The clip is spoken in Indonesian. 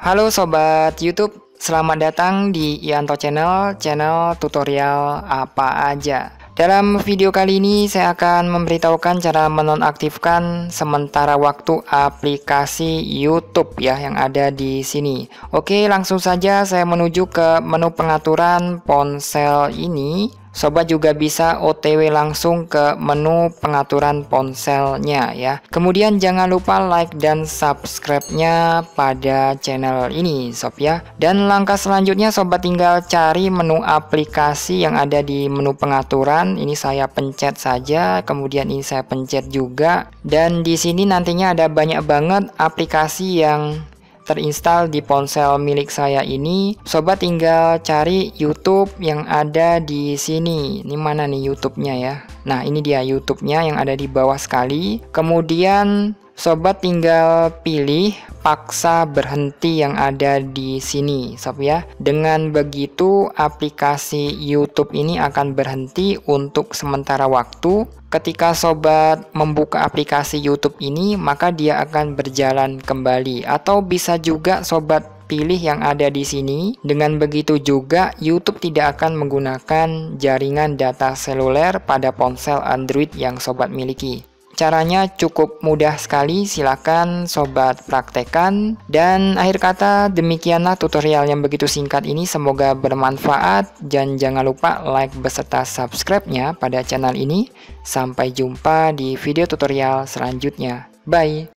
Halo sobat YouTube, selamat datang di Ianto Channel, channel tutorial apa aja. Dalam video kali ini saya akan memberitahukan cara menonaktifkan sementara waktu aplikasi YouTube ya yang ada di sini. Oke, langsung saja saya menuju ke menu pengaturan ponsel ini. Sobat juga bisa OTW langsung ke menu pengaturan ponselnya ya. Kemudian jangan lupa like dan subscribe-nya pada channel ini sob ya. Dan langkah selanjutnya sobat tinggal cari menu aplikasi yang ada di menu pengaturan. Ini saya pencet saja, kemudian ini saya pencet juga. Dan di sini nantinya ada banyak banget aplikasi yang terinstal di ponsel milik saya ini, sobat tinggal cari YouTube yang ada di sini. Ini mana nih YouTube-nya ya? Nah, ini dia YouTube-nya yang ada di bawah sekali. Kemudian Sobat tinggal pilih paksa berhenti yang ada di sini, sob ya. Dengan begitu aplikasi YouTube ini akan berhenti untuk sementara waktu. Ketika sobat membuka aplikasi YouTube ini, maka dia akan berjalan kembali atau bisa juga sobat pilih yang ada di sini. Dengan begitu juga YouTube tidak akan menggunakan jaringan data seluler pada ponsel Android yang sobat miliki. Caranya cukup mudah sekali, silakan sobat praktekan. Dan akhir kata, demikianlah tutorial yang begitu singkat ini. Semoga bermanfaat dan jangan lupa like beserta subscribe-nya pada channel ini. Sampai jumpa di video tutorial selanjutnya. Bye!